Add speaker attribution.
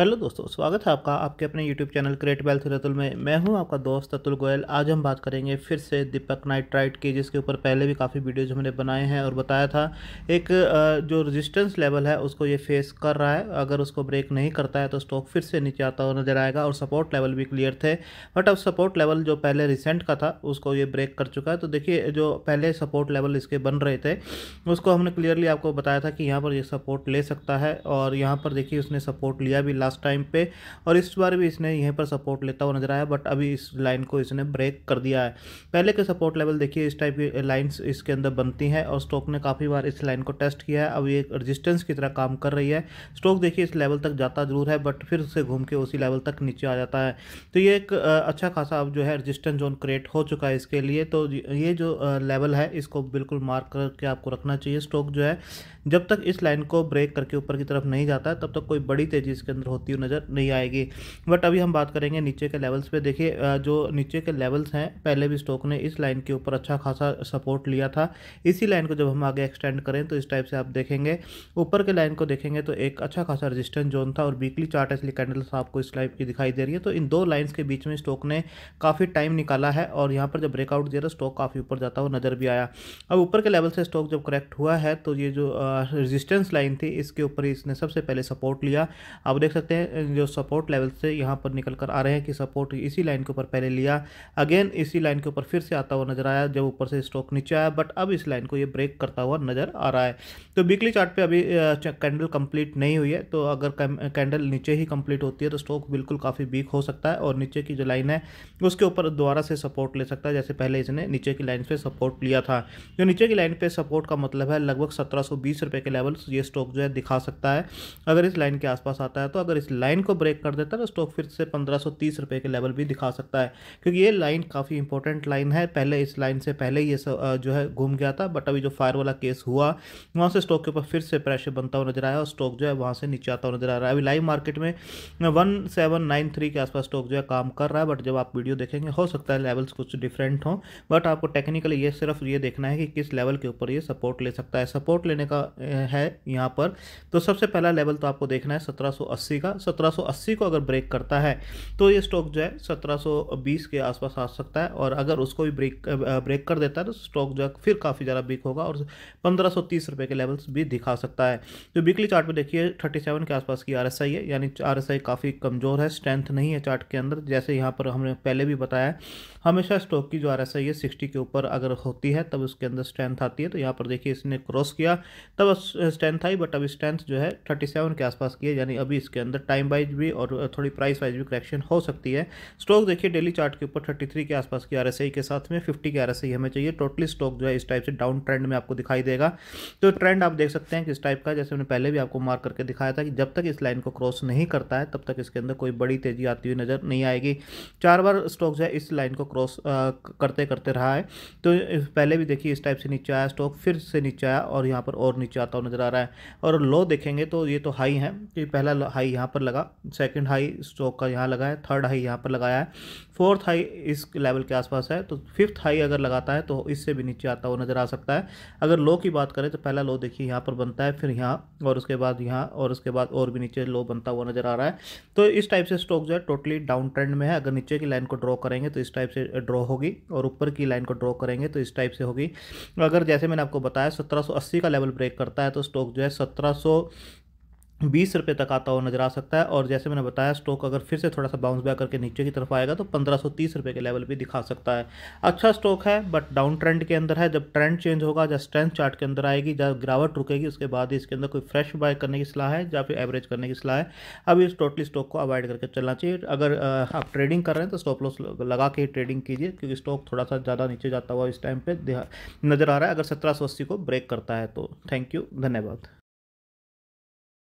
Speaker 1: hello दोस्तों स्वागत है आपका आपके अपने YouTube channel create wealth Ratul में मैं हूं आपका दोस्त अतुल गोयल आज हम बात करेंगे फिर से दीपक नाइट राइट की जिसके ऊपर पहले भी काफ़ी वीडियोज हमने बनाए हैं और बताया था एक जो रेजिस्टेंस लेवल है उसको ये फेस कर रहा है अगर उसको ब्रेक नहीं करता है तो स्टॉक फिर से नीचे आता हुआ नजर आएगा और सपोर्ट लेवल भी क्लियर थे बट अब सपोर्ट लेवल जो पहले रिसेंट का था उसको ये ब्रेक कर चुका है तो देखिए जो पहले सपोर्ट लेवल इसके बन रहे थे उसको हमने क्लियरली आपको बताया था कि यहाँ पर ये सपोर्ट ले सकता है और यहाँ पर देखिए उसने सपोर्ट लिया भी लास्ट टाइम पे और इस बार भी इसने यहीं पर सपोर्ट लेता हुआ नजर आया बट अभी इस लाइन को इसने ब्रेक कर दिया है पहले के सपोर्ट लेवल देखिए इस टाइप की लाइन्स इसके अंदर बनती हैं और स्टॉक ने काफ़ी बार इस लाइन को टेस्ट किया है अब ये रजिस्टेंस की तरह काम कर रही है स्टॉक देखिए इस लेवल तक जाता जरूर है बट फिर से घूम के उसी लेवल तक नीचे आ जाता है तो ये एक अच्छा खासा अब जो है रजिस्टेंस जोन क्रिएट हो चुका है इसके लिए तो ये जो लेवल है इसको बिल्कुल मार्क करके आपको रखना चाहिए स्टॉक जो है जब तक इस लाइन को ब्रेक करके ऊपर की तरफ नहीं जाता है तब तक कोई बड़ी तेज़ी इसके अंदर हो होती हुई नज़र नहीं आएगी बट अभी हम बात करेंगे नीचे के लेवल्स पे देखिए जो नीचे के लेवल्स हैं पहले भी स्टॉक ने इस लाइन के ऊपर अच्छा खासा सपोर्ट लिया था इसी लाइन को जब हम आगे एक्सटेंड करें तो इस टाइप से आप देखेंगे ऊपर के लाइन को देखेंगे तो एक अच्छा खासा रजिस्टेंस जोन था और वीकली चार्ट इसलिए कैंडल्स आपको इस टाइप की दिखाई दे रही है तो इन दो लाइन्स के बीच में स्टॉक ने काफ़ी टाइम निकाला है और यहाँ पर जब ब्रेकआउट दिया था स्टॉक काफ़ी ऊपर जाता हुआ नज़र भी आया अब ऊपर के लेवल से स्टॉक जब करेक्ट हुआ है तो ये जो रजिस्टेंस लाइन थी इसके ऊपर इसने सबसे पहले सपोर्ट लिया आप देख सकते सकते हैं जो सपोर्ट लेवल से यहाँ पर निकल कर आ रहे हैं कि सपोर्ट इसी लाइन के ऊपर पहले लिया अगेन इसी लाइन के ऊपर फिर से आता हुआ नजर आया जब ऊपर से स्टॉक नीचे आया बट अब इस लाइन को ये ब्रेक करता हुआ नजर आ रहा है तो वीकली चार्ट पे अभी कैंडल कंप्लीट नहीं हुई है तो अगर कैंडल नीचे ही कंप्लीट होती है तो स्टॉक बिल्कुल काफ़ी वीक हो सकता है और नीचे की जो लाइन है उसके ऊपर दोबारा से सपोर्ट ले सकता है जैसे पहले इसने नीचे की लाइन पर सपोर्ट लिया था जो नीचे की लाइन पर सपोर्ट का मतलब है लगभग सत्रह सौ के लेवल ये स्टॉक जो है दिखा सकता है अगर इस लाइन के आसपास आता है तो अगर इस लाइन को ब्रेक कर देता है तो स्टॉक फिर से पंद्रह सौ तीस के लेवल भी दिखा सकता है क्योंकि ये लाइन काफ़ी इंपॉर्टेंट लाइन है पहले इस लाइन से पहले ये जो है घूम गया था बट अभी जो फायर वाला केस हुआ वहाँ से स्टॉक के ऊपर फिर से प्रेशर बनता हुआ नजर आया और स्टॉक जो है वहाँ से नीचे आता हुआ नजर आ रहा है अभी लाइव मार्केट में वन सेवन नाइन थ्री के आसपास स्टॉक जो है काम कर रहा है बट जब आप वीडियो देखेंगे हो सकता है लेवल्स कुछ डिफरेंट हों बट आपको टेक्निकली ये सिर्फ ये देखना है कि किस लेवल के ऊपर ये सपोर्ट ले सकता है सपोर्ट लेने का है यहाँ पर तो सबसे पहला लेवल तो आपको देखना है सत्रह अस्सी सी का 1780 को अगर ब्रेक करता है तो ये स्टॉक जो है 1720 के आसपास आ सकता है और अगर उसको भी ब्रेक ब्रेक कर देता है तो स्टॉक जो है फिर काफ़ी ज़्यादा वीक होगा और पंद्रह रुपए के लेवल्स भी दिखा सकता है जो वीकली चार्ट में देखिए 37 के आसपास की आर है यानी आर काफ़ी कमज़ोर है स्ट्रेंथ नहीं है चार्ट के अंदर जैसे यहाँ पर हमने पहले भी बताया हमेशा स्टॉक की जो आर एस आई है सिक्सटी के ऊपर अगर होती है तब उसके अंदर स्ट्रेंथ आती है तो यहाँ पर देखिए इसने क्रॉस किया तब स्ट्रेंथ आई बट अभी स्ट्रेंथ जो है थर्टी सेवन के आसपास की है यानी अभी इसके अंदर टाइम वाइज भी और थोड़ी प्राइस वाइज भी करेक्शन हो सकती है स्टॉक देखिए डेली चार्ट के ऊपर थर्टी के आसपास की आर के साथ में फिफ्टी के आर हमें चाहिए टोटली स्टॉक जो है इस टाइप से डाउन ट्रेंड में आपको दिखाई देगा तो ट्रेंड आप देख सकते हैं किस टाइप का जैसे मैंने पहले भी आपको मार्क करके दिखाया था कि जब तक इस लाइन को क्रॉस नहीं करता है तब तक इसके अंदर कोई बड़ी तेजी आती हुई नज़र नहीं आएगी चार बार स्टॉक जो है इस लाइन को क्रॉस करते करते रहा है तो पहले भी देखिए इस टाइप से नीचे आया स्टॉक फिर से नीचे आया और यहाँ पर और नीचे आता हुआ नज़र आ रहा है और लो देखेंगे तो ये तो हाई है कि पहला हाई यहाँ पर लगा सेकंड हाई स्टॉक का यहाँ लगा है थर्ड हाई यहाँ पर लगाया है फोर्थ हाई इस लेवल के आसपास है तो फिफ्थ हाई अगर लगाता है तो इससे भी नीचे आता हुआ नज़र आ सकता है अगर लो की बात करें तो पहला लो देखिए यहाँ पर बनता है फिर यहाँ और उसके बाद यहाँ और उसके बाद और भी नीचे लो बनता हुआ नज़र आ रहा है तो इस टाइप से स्टॉक जो है टोटली डाउन ट्रेंड में है अगर नीचे की लाइन को ड्रॉ करेंगे तो इस टाइप से ड्रॉ होगी और ऊपर की लाइन को ड्रॉ करेंगे तो इस टाइप से होगी अगर जैसे मैंने आपको बताया सत्रह का लेवल ब्रेक करता है तो स्टॉक जो है सत्रह बीस रुपये तक आता हुआ नजर आ सकता है और जैसे मैंने बताया स्टॉक अगर फिर से थोड़ा सा बाउंस बैक करके नीचे की तरफ आएगा तो पंद्रह सौ तीस रुपये के लेवल भी दिखा सकता है अच्छा स्टॉक है बट डाउन ट्रेंड के अंदर है जब ट्रेंड चेंज होगा जब स्ट्रेंथ चार्ट के अंदर आएगी जब गिरावट रुकेगी उसके बाद ही इसके अंदर कोई फ्रेश बाय करने की सलाह है या फिर एवरेज करने की सलाह है अभी इस टोटली स्टॉक को अवॉइड करके चलना चाहिए अगर आप ट्रेडिंग कर रहे हैं तो स्टॉप लॉस लगा के ही ट्रेडिंग कीजिए क्योंकि स्टॉक थोड़ा सा ज़्यादा नीचे जाता हुआ इस टाइम पर नज़र आ रहा है अगर सत्रह सौ अस्सी को ब्रेक करता है तो थैंक यू धन्यवाद